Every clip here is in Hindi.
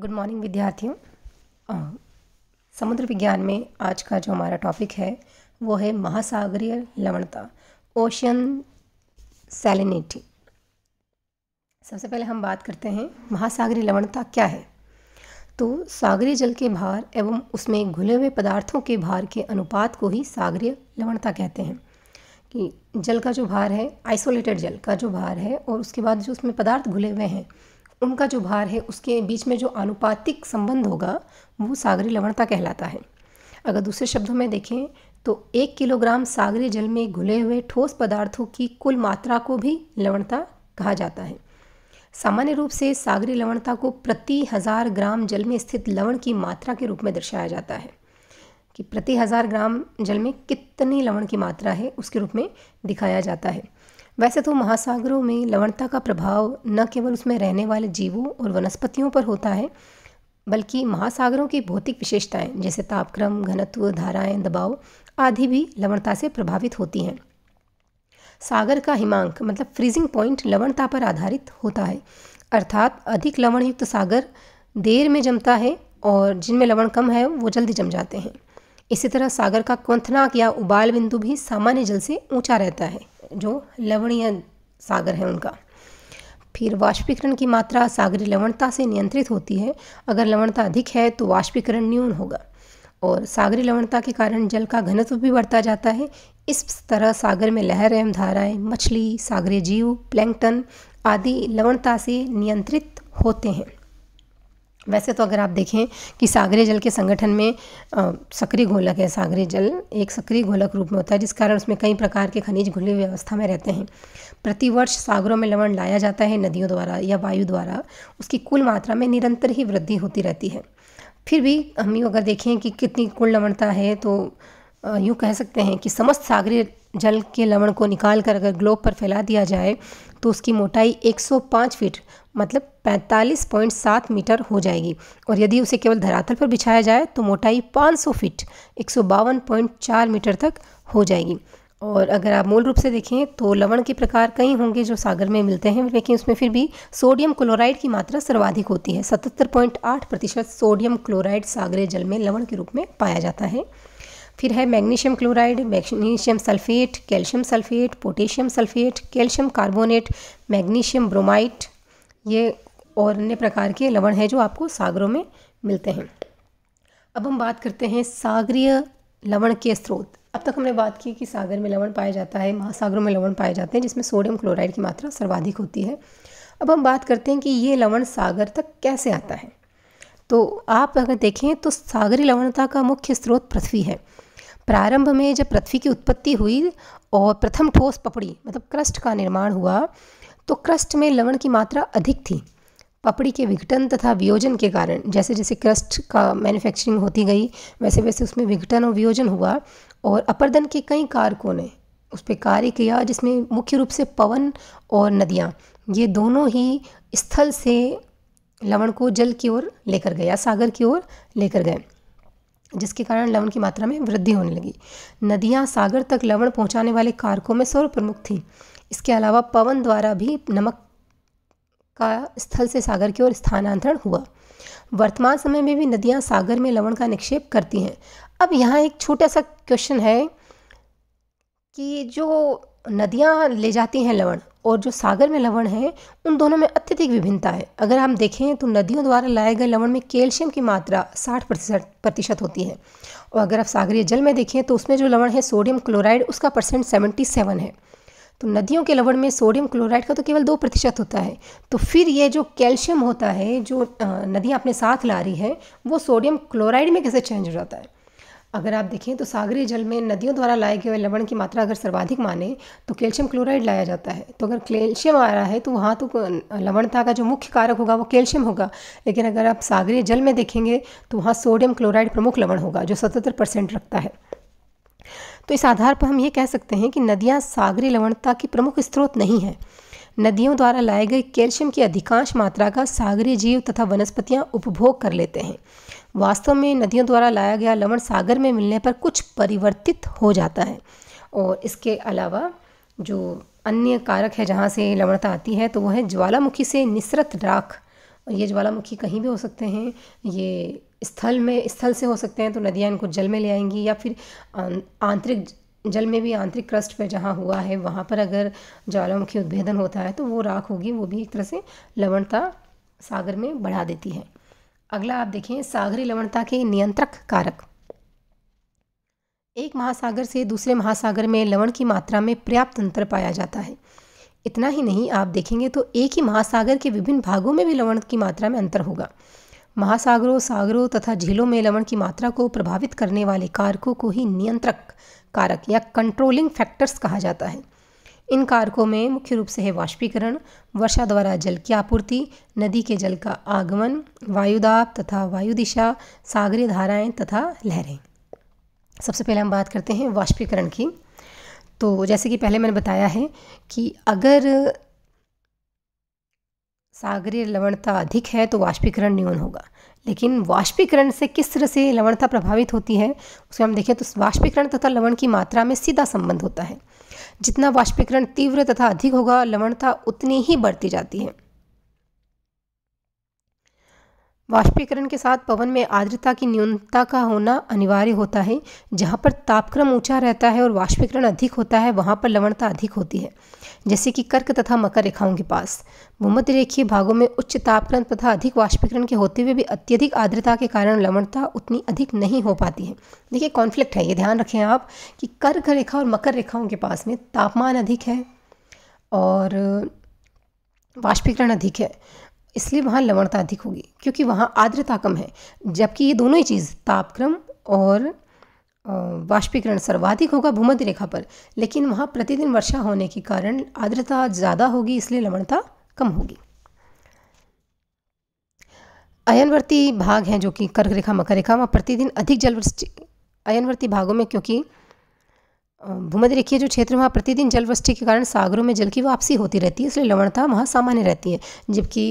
गुड मॉर्निंग विद्यार्थियों समुद्र विज्ञान में आज का जो हमारा टॉपिक है वो है महासागरीय लवणता ओशियन सैलिनिटी सबसे पहले हम बात करते हैं महासागरीय लवणता क्या है तो सागरीय जल के भार एवं उसमें घुले हुए पदार्थों के भार के अनुपात को ही सागरीय लवणता कहते हैं कि जल का जो भार है आइसोलेटेड जल का जो भार है और उसके बाद जो उसमें पदार्थ घुले हुए हैं उनका जो भार है उसके बीच में जो आनुपातिक संबंध होगा वो सागरी लवणता कहलाता है अगर दूसरे शब्दों में देखें तो एक किलोग्राम सागरी जल में घुले हुए ठोस पदार्थों की कुल मात्रा को भी लवणता कहा जाता है सामान्य रूप से सागरी लवणता को प्रति हज़ार ग्राम जल में स्थित लवण की मात्रा के रूप में दर्शाया जाता है कि प्रति हज़ार ग्राम जल में कितनी लवण की मात्रा है उसके रूप में दिखाया जाता है वैसे तो महासागरों में लवणता का प्रभाव न केवल उसमें रहने वाले जीवों और वनस्पतियों पर होता है बल्कि महासागरों की भौतिक विशेषताएं जैसे तापक्रम घनत्व धाराएं दबाव आदि भी लवणता से प्रभावित होती हैं सागर का हिमांक मतलब फ्रीजिंग पॉइंट लवणता पर आधारित होता है अर्थात अधिक लवणयुक्त सागर देर में जमता है और जिनमें लवण कम है वो जल्दी जम जाते हैं इसी तरह सागर का क्वंथनाक या उबाल बिंदु भी सामान्य जल से ऊंचा रहता है जो लवणीय सागर है उनका फिर वाष्पीकरण की मात्रा सागरी लवणता से नियंत्रित होती है अगर लवणता अधिक है तो वाष्पीकरण न्यून होगा और सागरी लवणता के कारण जल का घनत्व भी बढ़ता जाता है इस तरह सागर में लहर एवं धाराएं मछली सागरी जीव प्लैंकटन आदि लवणता से नियंत्रित होते हैं वैसे तो अगर आप देखें कि सागरीय जल के संगठन में सक्रिय घोलक है सागरीय जल एक सक्रिय घोलक रूप में होता है जिस कारण उसमें कई प्रकार के खनिज घुले हुए अवस्था में रहते हैं प्रतिवर्ष सागरों में लवण लाया जाता है नदियों द्वारा या वायु द्वारा उसकी कुल मात्रा में निरंतर ही वृद्धि होती रहती है फिर भी हम यूँ अगर देखें कि कितनी कुल लवणता है तो यूँ कह सकते हैं कि समस्त सागरीय जल के लवण को निकाल कर अगर ग्लोब पर फैला दिया जाए तो उसकी मोटाई 105 फीट मतलब 45.7 मीटर हो जाएगी और यदि उसे केवल धरातल पर बिछाया जाए तो मोटाई 500 फीट एक मीटर तक हो जाएगी और अगर आप मूल रूप से देखें तो लवण के प्रकार कई होंगे जो सागर में मिलते हैं लेकिन उसमें फिर भी सोडियम क्लोराइड की मात्रा सर्वाधिक होती है 77.8 प्रतिशत सोडियम क्लोराइड सागरीय जल में लवण के रूप में पाया जाता है फिर है magnesium chloride magnesium sulphate calcium sulphate potassium sulphate calcium carbonate magnesium bromide ये और अन्य प्रकार के लवण हैं जो आपको सागरों में मिलते हैं अब हम बात करते हैं सागरीय लवण के स्रोत अब तक हमने बात की कि सागर में लवण पाया जाता है महासागरों में लवण पाए जाते हैं जिसमें सोडियम क्लोराइड की मात्रा सर्वाधिक होती है अब हम बात करते हैं कि ये लवण सागर तक कैसे आता है तो आप अगर देखें तो सागरी लवणता का मुख्य स्रोत पृथ्वी है प्रारंभ में जब पृथ्वी की उत्पत्ति हुई और प्रथम ठोस पपड़ी मतलब क्रस्ट का निर्माण हुआ तो क्रस्ट में लवण की मात्रा अधिक थी पपड़ी के विघटन तथा वियोजन के कारण जैसे जैसे क्रस्ट का मैन्युफैक्चरिंग होती गई वैसे वैसे उसमें विघटन और वियोजन हुआ और अपरदन के कई कारकों ने उस पर कार्य किया जिसमें मुख्य रूप से पवन और नदियाँ ये दोनों ही स्थल से लवण को जल की ओर लेकर गया सागर की ओर लेकर गए जिसके कारण लवण की मात्रा में वृद्धि होने लगी नदियाँ सागर तक लवण पहुँचाने वाले कारकों में सर्व प्रमुख थी इसके अलावा पवन द्वारा भी नमक का स्थल से सागर की ओर स्थानांतरण हुआ वर्तमान समय में भी नदियाँ सागर में लवण का निक्षेप करती हैं अब यहाँ एक छोटा सा क्वेश्चन है कि जो नदियाँ ले जाती हैं लवण और जो सागर में लवण है उन दोनों में अत्यधिक विभिन्नता है अगर हम देखें तो नदियों द्वारा लाए गए लवण में कैल्शियम की मात्रा साठ प्रतिशत प्रतिशत होती है और अगर आप सागरीय जल में देखें तो उसमें जो लवण है सोडियम क्लोराइड उसका परसेंट सेवेंटी सेवन है तो नदियों के लवण में सोडियम क्लोराइड का तो केवल दो प्रतिशत होता है तो फिर ये जो कैल्शियम होता है जो नदियाँ अपने साथ ला रही हैं वो सोडियम क्लोराइड में कैसे चेंज हो जाता है अगर आप देखें तो सागरीय जल में नदियों द्वारा लाए गए लवण की मात्रा अगर सर्वाधिक माने तो कैल्शियम क्लोराइड लाया जाता है तो अगर कैल्शियम आ रहा है तो वहाँ तो लवणता का जो मुख्य कारक होगा वो कैल्शियम होगा लेकिन अगर आप सागरीय जल में देखेंगे तो वहाँ सोडियम क्लोराइड प्रमुख लवण होगा जो सतहत्तर परसेंट रखता है तो इस आधार पर हम ये कह सकते हैं कि नदियाँ सागरीय लवणता की प्रमुख स्रोत नहीं हैं नदियों द्वारा लाए गए कैल्शियम की अधिकांश मात्रा का सागरीय जीव तथा वनस्पतियां उपभोग कर लेते हैं वास्तव में नदियों द्वारा लाया गया लवण सागर में मिलने पर कुछ परिवर्तित हो जाता है और इसके अलावा जो अन्य कारक है जहाँ से लवणता आती है तो वह है ज्वालामुखी से निसरत राख और ये ज्वालामुखी कहीं भी हो सकते हैं ये स्थल में स्थल से हो सकते हैं तो नदियाँ इनको जल में ले आएंगी या फिर आंतरिक जल में भी आंतरिक क्रस्ट पर जहाँ हुआ है वहाँ पर अगर ज्वालामुखी उद्भेदन होता है तो वो राख होगी वो भी एक तरह से लवणता सागर में बढ़ा देती है अगला आप देखें सागरी लवणता के नियंत्रक कारक एक महासागर से दूसरे महासागर में लवण की मात्रा में पर्याप्त अंतर पाया जाता है इतना ही नहीं आप देखेंगे तो एक ही महासागर के विभिन्न भागों में भी लवण की मात्रा में अंतर होगा महासागरों सागरों तथा झीलों में लवण की मात्रा को प्रभावित करने वाले कारकों को ही नियंत्रक कारक या कंट्रोलिंग फैक्टर्स कहा जाता है इन कारकों में मुख्य रूप से है वाष्पीकरण वर्षा द्वारा जल की आपूर्ति नदी के जल का आगमन वायुदाब तथा वायु दिशा सागरीय धाराएं तथा लहरें सबसे पहले हम बात करते हैं वाष्पीकरण की तो जैसे कि पहले मैंने बताया है कि अगर सागरीय लवणता अधिक है तो वाष्पीकरण न्यून होगा लेकिन वाष्पीकरण से किस तरह से लवणता प्रभावित होती है उसमें हम देखें तो वाष्पीकरण तथा लवण की मात्रा में सीधा संबंध होता है जितना वाष्पीकरण तीव्र तथा अधिक होगा लवणता उतनी ही बढ़ती जाती है वाष्पीकरण के साथ पवन में आर्द्रता की न्यूनता का होना अनिवार्य होता है जहाँ पर तापक्रम ऊंचा रहता है और वाष्पीकरण अधिक होता है वहाँ पर लवणता अधिक होती है जैसे कि कर्क तथा मकर रेखाओं के पास भूमध्य रेखीय भागों में उच्च तापक्रम तथा अधिक वाष्पीकरण के होते हुए भी अत्यधिक आर्द्रता के कारण लवणता उतनी अधिक नहीं हो पाती है देखिए कॉन्फ्लिक्ट है ये ध्यान रखें आप कि कर्क रेखा और मकर रेखाओं के पास में तापमान अधिक है और वाष्पीकरण अधिक है इसलिए वहाँ लवणता अधिक होगी क्योंकि वहाँ आर्द्रता कम है जबकि ये दोनों ही चीज़ तापक्रम और वाष्पीकरण सर्वाधिक होगा भूमध्य रेखा पर लेकिन वहाँ प्रतिदिन वर्षा होने के कारण आर्द्रता ज़्यादा होगी इसलिए लवणता कम होगी अयनवर्ती भाग हैं जो कि कर्क रेखा मकर रेखा वहाँ प्रतिदिन अधिक जलवृष्टि अयनवर्ती भागों में क्योंकि भूमध्य रेखीय जो क्षेत्र वहाँ प्रतिदिन जलवृष्टि के कारण सागरों में जल की वापसी होती रहती है इसलिए लवणता वहाँ सामान्य रहती है जबकि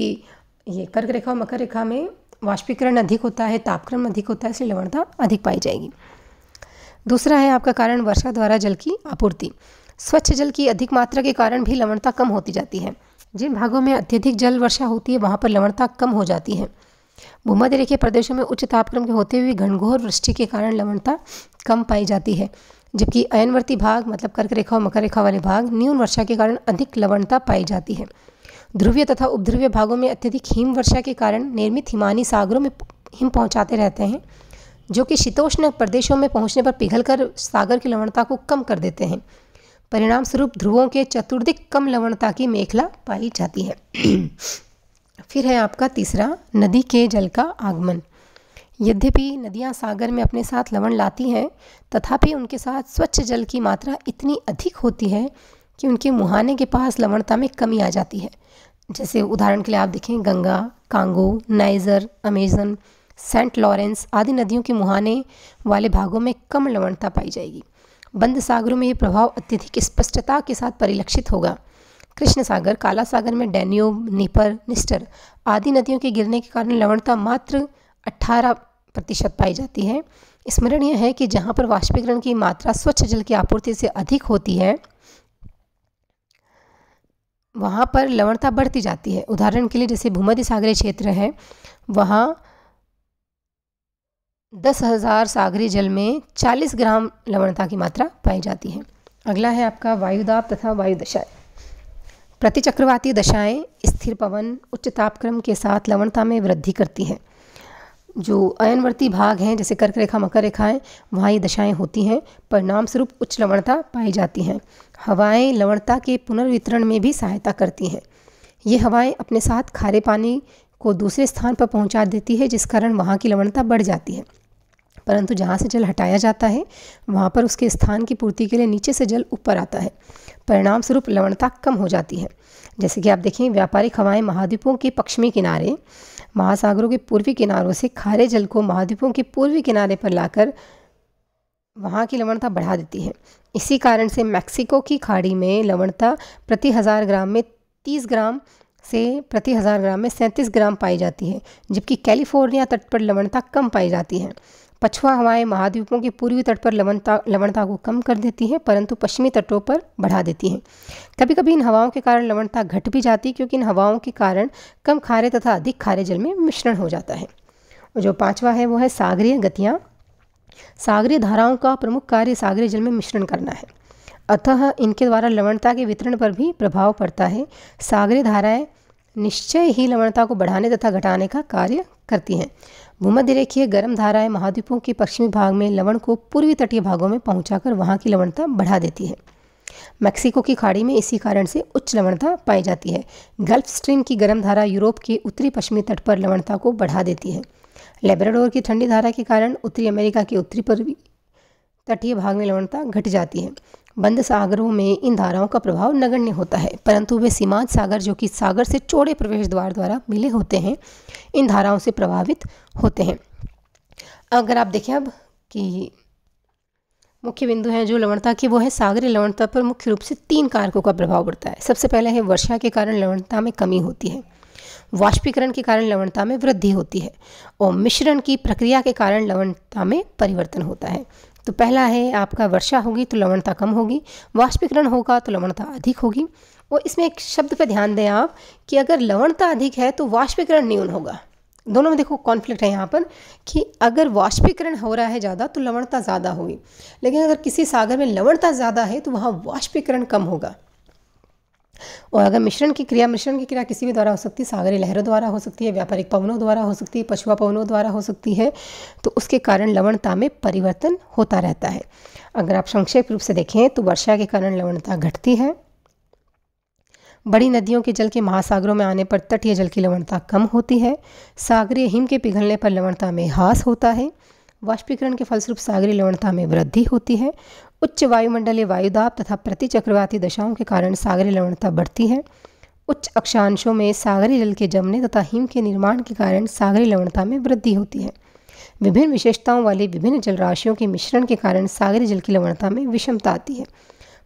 ये कर्क रेखा और मकर रेखा में वाष्पीकरण अधिक होता है तापक्रम अधिक होता है इसलिए लवणता अधिक पाई जाएगी दूसरा है आपका कारण वर्षा द्वारा जल की आपूर्ति स्वच्छ जल की अधिक मात्रा के कारण भी लवणता कम होती जाती है जिन भागों में अत्यधिक जल वर्षा होती है वहाँ पर लवणता कम हो जाती है भूमध्य रेखे प्रदेशों में उच्च तापक्रम के होते हुए घनघोर वृष्टि के कारण लवणता कम पाई जाती है जबकि अयनवर्ती भाग मतलब कर्क रेखा और मकर रेखा वाले भाग न्यून वर्षा के कारण अधिक लवणता पाई जाती है ध्रुवीय तथा उपध्रुवीय भागों में अत्यधिक हिम वर्षा के कारण निर्मित हिमानी सागरों में हिम पहुँचाते रहते हैं जो कि शीतोष्ण प्रदेशों में पहुँचने पर पिघलकर सागर की लवणता को कम कर देते हैं परिणाम स्वरूप ध्रुवों के चतुर्दिक कम लवणता की मेखला पाई जाती है फिर है आपका तीसरा नदी के जल का आगमन यद्यपि नदियां सागर में अपने साथ लवण लाती हैं तथापि उनके साथ स्वच्छ जल की मात्रा इतनी अधिक होती है कि उनके मुहाने के पास लवणता में कमी आ जाती है जैसे उदाहरण के लिए आप देखें Ganga Congo Niger Amazon Saint Lawrence आदि नदियों के मुहाने वाले भागों में कम लवणता पाई जाएगी बंद सागरों में ये प्रभाव अत्यधिक स्पष्टता के साथ परिलक्षित होगा कृष्ण सागर काला सागर में डैन्यूब निपर निस्टर आदि नदियों के गिरने के कारण लवणता मात्र 18 प्रतिशत पाई जाती है स्मरणीय है कि जहाँ पर वाष्पीकरण की मात्रा स्वच्छ जल की आपूर्ति से अधिक होती है वहाँ पर लवणता बढ़ती जाती है उदाहरण के लिए जैसे भूमध्य सागरीय क्षेत्र है वहाँ दस हज़ार सागरी जल में चालीस ग्राम लवणता की मात्रा पाई जाती है अगला है आपका वायुदाब तथा वायु दशाएँ प्रतिचक्रवाती दशाएँ स्थिर पवन उच्च तापक्रम के साथ लवणता में वृद्धि करती हैं जो अयनवर्ती भाग हैं जैसे कर्क रेखा मकर रेखाएं वहाँ ये दशाएं होती हैं परिणाम स्वरूप उच्च लवणता पाई जाती हैं हवाएं लवणता के पुनर्वितरण में भी सहायता करती हैं ये हवाएं अपने साथ खारे पानी को दूसरे स्थान पर पहुंचा देती है जिस कारण वहाँ की लवणता बढ़ जाती है परंतु जहाँ से जल हटाया जाता है वहाँ पर उसके स्थान की पूर्ति के लिए नीचे से जल ऊपर आता है परिणाम स्वरूप लवणता कम हो जाती है जैसे कि आप देखें व्यापारिक हवाएं महाद्वीपों के पश्चिमी किनारे महासागरों के पूर्वी किनारों से खारे जल को महाद्वीपों के पूर्वी किनारे पर लाकर वहाँ की लवणता बढ़ा देती है इसी कारण से मैक्सिको की खाड़ी में लवणता प्रति हज़ार ग्राम में तीस ग्राम से प्रति हज़ार ग्राम में सैंतीस ग्राम पाई जाती है जबकि कैलिफोर्निया तट पर लवणता कम पाई जाती है पछुआ हवाएं महाद्वीपों के पूर्वी तट पर लवणता लवणता को कम कर देती हैं परंतु पश्चिमी तटों पर बढ़ा देती हैं कभी कभी इन हवाओं के कारण लवणता घट भी जाती है क्योंकि इन हवाओं के कारण कम खारे तथा अधिक खारे जल में मिश्रण हो जाता है और जो पाँचवा है वो है सागरीय गतियाँ सागरीय धाराओं का प्रमुख कार्य सागरीय जल में मिश्रण करना है अतः इनके द्वारा लवणता के वितरण पर भी प्रभाव पड़ता है सागरीय धाराएँ निश्चय ही लवणता को बढ़ाने तथा घटाने का कार्य करती हैं भूमध्य रेखीय गर्म धाराएं महाद्वीपों के पश्चिमी भाग में लवण को पूर्वी तटीय भागों में पहुंचाकर वहां की लवणता बढ़ा देती है मैक्सिको की खाड़ी में इसी कारण से उच्च लवणता पाई जाती है गल्फ स्ट्रीम की गर्म धारा यूरोप के उत्तरी पश्चिमी तट पर लवणता को बढ़ा देती है लेबराडोर की ठंडी धारा के कारण उत्तरी अमेरिका के उत्तरी पूर्वी तटीय भाग में लवणता घट जाती है बंद सागरों में इन धाराओं का प्रभाव नगण्य होता है परंतु वे सीमांत सागर जो कि सागर से चौड़े प्रवेश द्वार द्वारा मिले होते हैं इन धाराओं से प्रभावित होते हैं अगर आप देखें अब कि मुख्य बिंदु हैं जो लवणता के वो है सागरी लवणता पर मुख्य रूप से तीन कारकों का प्रभाव पड़ता है सबसे पहले है वर्षा के कारण लवणता में कमी होती है वाष्पीकरण के कारण लवणता में वृद्धि होती है और मिश्रण की प्रक्रिया के कारण लवणता में परिवर्तन होता है तो पहला है आपका वर्षा होगी तो लवणता कम होगी वाष्पीकरण होगा तो लवणता अधिक होगी और इसमें एक शब्द पर ध्यान दें आप कि अगर लवणता अधिक है तो वाष्पीकरण न्यून होगा दोनों में देखो कॉन्फ्लिक्ट है यहाँ पर कि अगर वाष्पीकरण हो रहा है ज़्यादा तो लवणता ज़्यादा होगी लेकिन अगर किसी सागर में लवणता ज़्यादा है तो वहाँ वाष्पीकरण कम होगा और अगर मिश्रण की क्रिया मिश्रण की क्रिया किसी भी द्वारा हो सकती है सागरी लहरों द्वारा हो सकती है व्यापारिक पवनों द्वारा हो सकती है पछुआ पवनों द्वारा हो सकती है तो उसके कारण लवणता में परिवर्तन होता रहता है अगर आप संक्षेप रूप से देखें तो वर्षा के कारण लवणता घटती है बड़ी नदियों के जल के महासागरों में आने पर तटीय जल की लवणता कम होती है सागरीय हिम के पिघलने पर लवणता में ह्रास होता है वाष्पीकरण के फलस्वरूप सागरीय लवणता में वृद्धि होती है उच्च वायुमंडलीय वायुदाब तथा प्रति चक्रवाती दशाओं के कारण सागरी लवणता बढ़ती है उच्च अक्षांशों में सागरी जल के जमने तथा हिम के निर्माण के कारण सागरी लवणता में वृद्धि होती है विभिन्न विशेषताओं वाली विभिन्न जल राशियों के मिश्रण के कारण सागरी जल की लवणता में विषमता आती है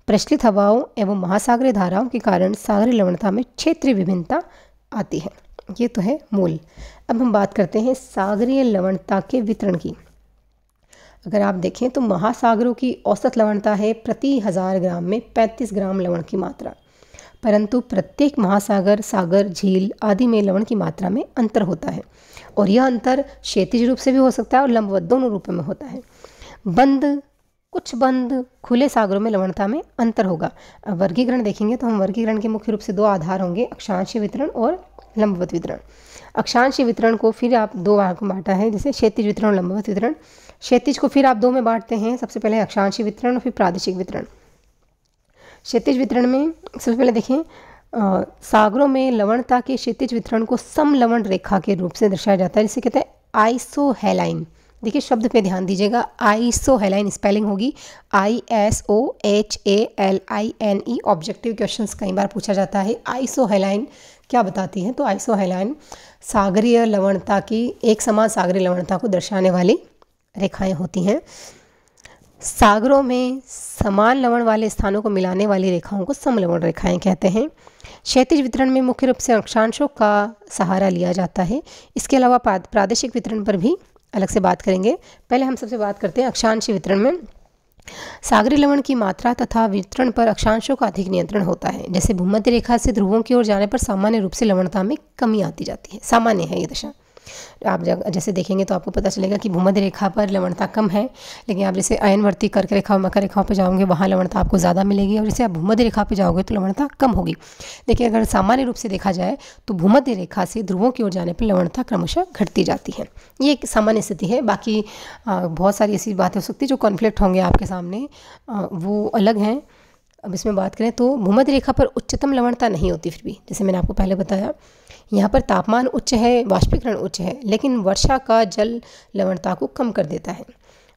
प्रचलित हवाओं एवं महासागरीय धाराओं के कारण सागरी लवणता में क्षेत्रीय विभिन्नता आती है ये तो है मूल अब हम बात करते हैं सागरीय लवणता के वितरण की अगर आप देखें तो महासागरों की औसत लवणता है प्रति हज़ार ग्राम में 35 ग्राम लवण की मात्रा परंतु प्रत्येक महासागर सागर झील आदि में लवण की मात्रा में अंतर होता है और यह अंतर क्षेत्रीय रूप से भी हो सकता है और लंबवत दोनों रूपों में होता है बंद कुछ बंद खुले सागरों में लवणता में अंतर होगा अब वर्गीकरण देखेंगे तो हम वर्गीकरण के मुख्य रूप से दो आधार होंगे अक्षांश वितरण और लंबवत वितरण अक्षांश वितरण को फिर आप दो भाग में बांटा है जैसे क्षेत्रीय वितरण और लंबवत वितरण क्षेत्रिज को फिर आप दो में बांटते हैं सबसे पहले अक्षांशी वितरण और फिर प्रादेशिक वितरण क्षेत्रिज वितरण में सबसे पहले देखें आ, सागरों में लवणता के क्षेत्रिज वितरण को समलवण रेखा के रूप से दर्शाया जाता है जिसे कहते हैं हैलाइन देखिए शब्द पे ध्यान दीजिएगा हैलाइन स्पेलिंग होगी I S O H A L I N E objective question कई बार पूछा जाता है हैलाइन क्या बताती है तो हैलाइन सागरीय लवणता की एक समान सागरीय लवणता को दर्शाने वाली रेखाएं होती हैं सागरों में समान लवण वाले स्थानों को मिलाने वाली रेखाओं को समलवण रेखाएं कहते हैं क्षेत्रीय वितरण में मुख्य रूप से अक्षांशों का सहारा लिया जाता है इसके अलावा प्रादेशिक वितरण पर भी अलग से बात करेंगे पहले हम सबसे बात करते हैं अक्षांश वितरण में सागरी लवण की मात्रा तथा वितरण पर अक्षांशों का अधिक नियंत्रण होता है जैसे भूमध्य रेखा से ध्रुवों की ओर जाने पर सामान्य रूप से लवणता में कमी आती जाती है सामान्य है ये दशा आप जब जैसे देखेंगे तो आपको पता चलेगा कि भूमध्य रेखा पर लवणता कम है लेकिन आप जैसे अयनवर्ती कर्क रेखा और मकर रेखाओं पर जाओगे वहाँ लवणता आपको ज़्यादा मिलेगी और जैसे आप भूमध्य रेखा पर जाओगे तो लवणता कम होगी देखिए अगर सामान्य रूप से देखा जाए तो भूमध्य रेखा से ध्रुवों की ओर जाने पर लवणता क्रमशः घटती जाती है ये एक सामान्य स्थिति है बाकी बहुत सारी ऐसी बातें हो सकती है जो कॉन्फ्लिक्ट होंगे आपके सामने वो अलग हैं अब इसमें बात करें तो भूमध्य रेखा पर उच्चतम लवणता नहीं होती फिर भी जैसे मैंने आपको पहले बताया यहाँ पर तापमान उच्च है वाष्पीकरण उच्च है लेकिन वर्षा का जल लवणता को कम कर देता है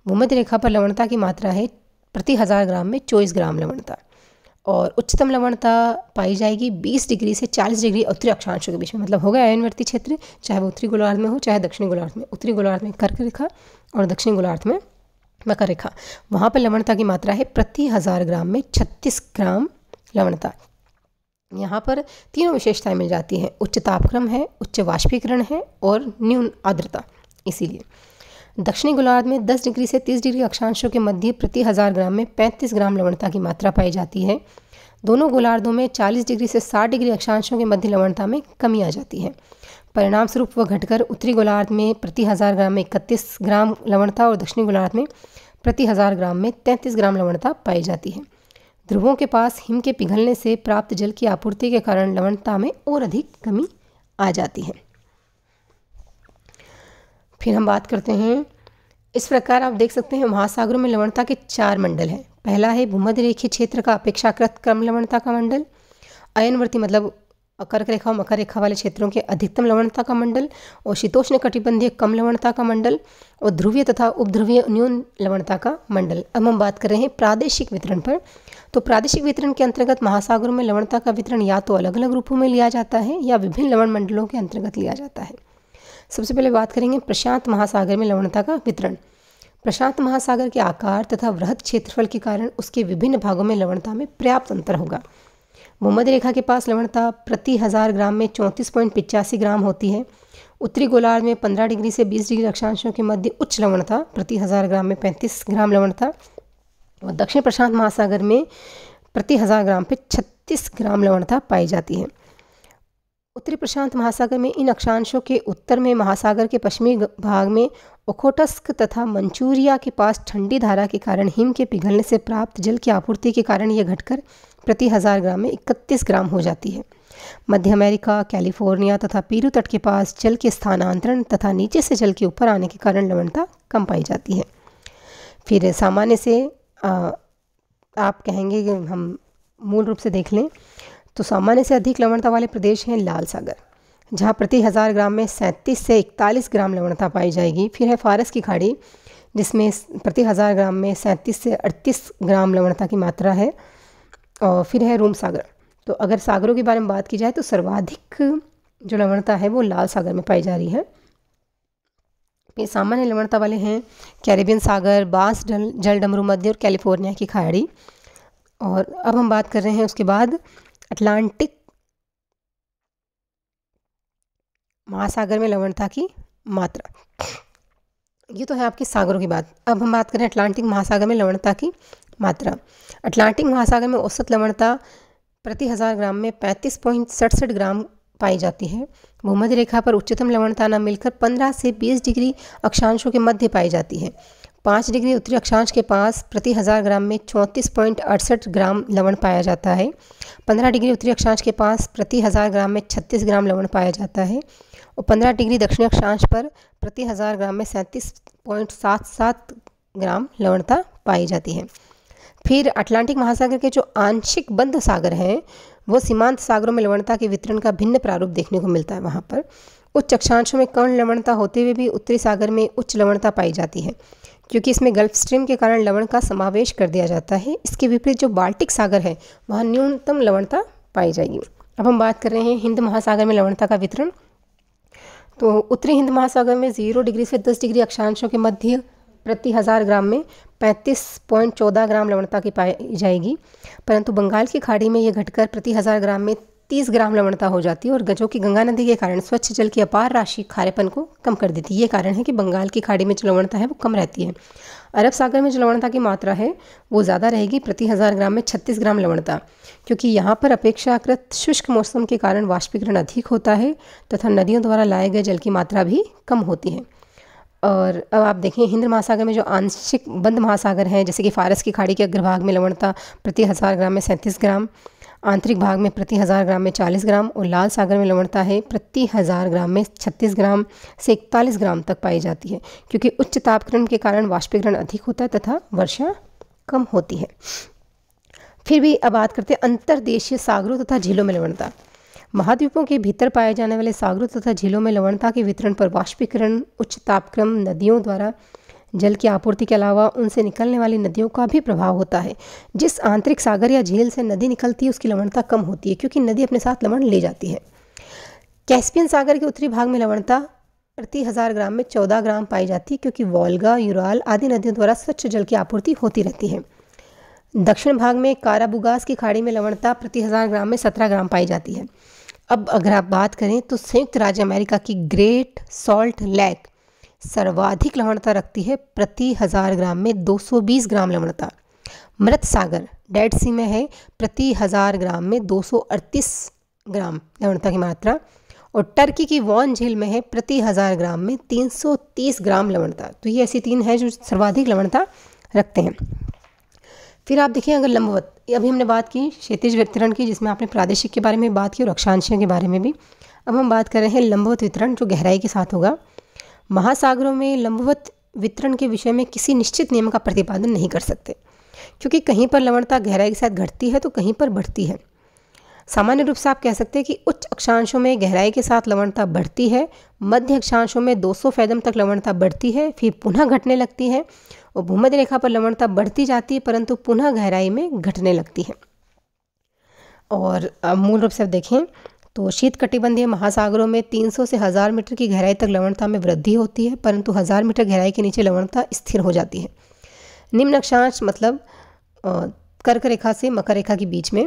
भूमध्य रेखा पर लवणता की मात्रा है प्रति हज़ार ग्राम में चौबीस ग्राम लवणता और उच्चतम लवणता पाई जाएगी 20 डिग्री से 40 डिग्री उत्तरी अक्षांशों के बीच में मतलब हो गया अयनवर्ती क्षेत्र चाहे वो उत्तरी गोलार्ध में हो चाहे दक्षिणी गोलार्ध में उत्तरी गोलार्ध में कर्क रेखा और दक्षिणी गोलार्ध में मकर रेखा वहाँ पर लवणता की मात्रा है प्रति हज़ार ग्राम में छत्तीस ग्राम लवणता यहाँ पर तीनों विशेषताएं मिल जाती हैं उच्च तापक्रम है उच्च वाष्पीकरण है और न्यून आर्द्रता इसीलिए दक्षिणी गोलार्ध में 10 डिग्री से 30 डिग्री अक्षांशों के मध्य प्रति हज़ार ग्राम में 35 ग्राम लवणता की मात्रा पाई जाती है दोनों गोलार्धों में 40 डिग्री से 60 डिग्री अक्षांशों के मध्य लवणता में कमी आ जाती है परिणाम स्वरूप वह घटकर उत्तरी गोलार्ध में प्रति हज़ार ग्राम में इकतीस ग्राम लवणता और दक्षिणी गोलार्ध में प्रति हज़ार ग्राम में तैंतीस ग्राम लवणता पाई जाती है ध्रुवों के पास हिम के पिघलने से प्राप्त जल की आपूर्ति के कारण लवणता में और अधिक कमी आ जाती है फिर हम बात करते हैं इस प्रकार आप देख सकते हैं महासागरों में लवणता के चार मंडल हैं पहला है भूमध्य रेखीय क्षेत्र का अपेक्षाकृत कम लवणता का मंडल अयनवर्ती मतलब अकर्क रेखा और मकर रेखा वाले क्षेत्रों के अधिकतम लवणता का मंडल और शीतोष्ण कटिबंधीय कम लवणता का मंडल और ध्रुवीय तथा उपध्रुवीय न्यून लवणता का मंडल अब हम बात कर रहे हैं प्रादेशिक वितरण पर तो प्रादेशिक वितरण के अंतर्गत महासागरों में लवणता का वितरण या तो अलग अलग रूपों में लिया जाता है या विभिन्न लवण मंडलों के अंतर्गत लिया जाता है सबसे पहले बात करेंगे प्रशांत महासागर में लवणता का वितरण प्रशांत महासागर के आकार तथा वृहद क्षेत्रफल के कारण उसके विभिन्न भागों में लवणता में पर्याप्त अंतर होगा भूमध्य रेखा के पास लवणता प्रति हज़ार ग्राम में चौंतीस पॉइंट पिचासी ग्राम होती है उत्तरी गोलार्ध में पंद्रह डिग्री से बीस डिग्री अक्षांशों के मध्य उच्च लवणता प्रति हज़ार ग्राम में पैंतीस ग्राम लवणता और दक्षिण प्रशांत महासागर में प्रति हज़ार ग्राम पे छत्तीस ग्राम लवणता पाई जाती है उत्तरी प्रशांत महासागर में इन अक्षांशों के उत्तर में महासागर के पश्चिमी भाग में ओखोटस्क तथा मंचूरिया के पास ठंडी धारा के कारण हिम के पिघलने से प्राप्त जल की आपूर्ति के कारण यह घटकर प्रति हज़ार ग्राम में 31 ग्राम हो जाती है मध्य अमेरिका कैलिफोर्निया तथा पीरू तट के पास जल के स्थानांतरण तथा नीचे से जल के ऊपर आने के कारण लवणता कम पाई जाती है फिर सामान्य से आ, आप कहेंगे कि हम मूल रूप से देख लें तो सामान्य से अधिक लवणता वाले प्रदेश हैं लाल सागर जहाँ प्रति हज़ार ग्राम में सैंतीस से इकतालीस ग्राम लवणता पाई जाएगी फिर है फारस की खाड़ी जिसमें प्रति हज़ार ग्राम में सैंतीस से अड़तीस ग्राम लवणता की मात्रा है और फिर है रूम सागर तो अगर सागरों के बारे में बात की जाए तो सर्वाधिक जो लवणता है वो लाल सागर में पाई जा रही है ये सामान्य लवणता वाले हैं कैरेबियन सागर बांस जल जल डमरू मध्य और कैलिफोर्निया की खाड़ी और अब हम बात कर रहे हैं उसके बाद अटलांटिक महासागर में लवणता की मात्रा ये तो है आपकी सागरों की बात अब हम बात करें अटलांटिक महासागर में लवणता की मात्रा अटलांटिक महासागर में औसत लवणता प्रति हज़ार ग्राम में पैंतीस पॉइंट सड़सठ ग्राम पाई जाती है भूमध्य रेखा पर उच्चतम लवणता न मिलकर 15 से 20 डिग्री अक्षांशों के मध्य पाई जाती है पाँच डिग्री उत्तरी अक्षांश के पास प्रति हज़ार ग्राम में चौंतीस पॉइंट अड़सठ ग्राम लवण पाया जाता है पंद्रह डिग्री उत्तरी अक्षांश के पास प्रति हज़ार ग्राम में छत्तीस ग्राम लवण पाया जाता है और पंद्रह डिग्री दक्षिणी अक्षांश पर प्रति हज़ार ग्राम में सैंतीस पॉइंट सात सात ग्राम लवणता पाई जाती है फिर अटलांटिक महासागर के जो आंशिक बंद सागर हैं वो सीमांत सागरों में लवणता के वितरण का भिन्न प्रारूप देखने को मिलता है वहाँ पर उच्च अक्षांशों में कर्ण लवणता होते हुए भी उत्तरी सागर में उच्च लवणता पाई जाती है क्योंकि इसमें गल्फ स्ट्रीम के कारण लवण का समावेश कर दिया जाता है इसके विपरीत जो बाल्टिक सागर है वहाँ न्यूनतम लवणता पाई जाएगी अब हम बात कर रहे हैं हिंद महासागर में लवणता का वितरण तो उत्तरी हिंद महासागर में जीरो डिग्री से दस डिग्री अक्षांशों के मध्य प्रति हज़ार ग्राम में पैंतीस पॉइंट चौदह ग्राम लवणता की पाई जाएगी परंतु बंगाल की खाड़ी में यह घटकर प्रति हज़ार ग्राम में तीस ग्राम लवणता हो जाती है और गजों की गंगा नदी के कारण स्वच्छ जल की अपार राशि खारेपन को कम कर देती है ये कारण है कि बंगाल की खाड़ी में जो लवणता है वो कम रहती है अरब सागर में जो लवणता की मात्रा है वो ज़्यादा रहेगी प्रति हज़ार ग्राम में छत्तीस ग्राम लवणता क्योंकि यहाँ पर अपेक्षाकृत शुष्क मौसम के कारण वाष्पीकरण अधिक होता है तथा नदियों द्वारा लाए गए जल की मात्रा भी कम होती है और अब आप देखें हिंद महासागर में जो आंशिक बंद महासागर हैं जैसे कि फारस की खाड़ी के अग्रभाग में लवणता प्रति हज़ार ग्राम में सैंतीस ग्राम आंतरिक भाग में प्रति हज़ार ग्राम में 40 ग्राम और लाल सागर में लवणता है प्रति हज़ार ग्राम में 36 ग्राम से इकतालीस ग्राम तक पाई जाती है क्योंकि उच्च तापक्रम के कारण वाष्पीकरण अधिक होता है तथा वर्षा कम होती है फिर भी अब बात करते हैं अंतर्देशीय सागरों तथा झीलों में लवणता महाद्वीपों के भीतर पाए जाने वाले सागरों तथा झीलों में लवणता के वितरण पर वाष्पीकरण उच्च तापक्रम नदियों द्वारा जल की आपूर्ति के अलावा उनसे निकलने वाली नदियों का भी प्रभाव होता है जिस आंतरिक सागर या झील से नदी निकलती है उसकी लवणता कम होती है क्योंकि नदी अपने साथ लवण ले जाती है कैस्पियन सागर के उत्तरी भाग में लवणता प्रति हज़ार ग्राम में चौदह ग्राम पाई जाती है क्योंकि वॉल्गा यूराल आदि नदियों द्वारा स्वच्छ जल की आपूर्ति होती रहती है दक्षिण भाग में काराबुगास की खाड़ी में लवणता प्रति हज़ार ग्राम में सत्रह ग्राम पाई जाती है अब अगर आप बात करें तो संयुक्त राज्य अमेरिका की ग्रेट सॉल्ट लैक सर्वाधिक लवणता रखती है प्रति हज़ार ग्राम में 220 ग्राम लवणता मृत सागर डेड सी में है प्रति हज़ार ग्राम में 238 ग्राम लवणता की मात्रा और टर्की की वॉन झील में है प्रति हज़ार ग्राम में 330 ग्राम लवणता तो ये ऐसी तीन है जो सर्वाधिक लवणता रखते हैं फिर आप देखिए अगर लंबवत अभी हमने बात की क्षेत्रीय वितरण की जिसमें आपने प्रादेशिक के बारे में बात की और अक्षांशियों के बारे में भी अब हम बात कर रहे हैं लंबवत वितरण जो गहराई के साथ होगा महासागरों में लंबवत वितरण के विषय में किसी निश्चित नियम का प्रतिपादन नहीं कर सकते क्योंकि कहीं पर लवणता गहराई के साथ घटती है तो कहीं पर बढ़ती है सामान्य रूप से आप कह सकते हैं कि उच्च अक्षांशों में गहराई के साथ लवणता बढ़ती है मध्य अक्षांशों में 200 फैदम तक लवणता बढ़ती है फिर पुनः घटने लगती है और भूमध्य रेखा पर लवणता बढ़ती जाती है परंतु पुनः गहराई में घटने लगती है और मूल रूप से आप देखें तो शीतकटिबंधीय महासागरों में 300 से हज़ार मीटर की गहराई तक लवणता में वृद्धि होती है परंतु हज़ार मीटर गहराई के नीचे लवणता स्थिर हो जाती है निम्न अक्षांश मतलब कर्क रेखा से मकर रेखा के बीच में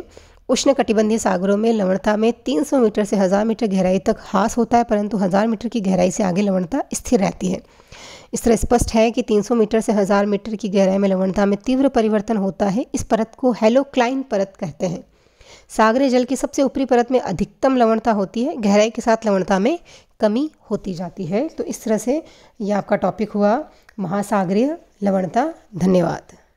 उष्ण कटिबंधीय सागरों में लवणता में 300 मीटर से हज़ार मीटर गहराई तक हास होता है परंतु हज़ार मीटर की गहराई से आगे लवणता स्थिर रहती है इस तरह स्पष्ट है कि 300 मीटर से हज़ार मीटर की गहराई में लवणता में तीव्र परिवर्तन होता है इस परत को हेलोक्लाइन परत कहते हैं सागरीय जल की सबसे ऊपरी परत में अधिकतम लवणता होती है गहराई के साथ लवणता में कमी होती जाती है तो इस तरह से ये आपका टॉपिक हुआ महासागरीय लवणता धन्यवाद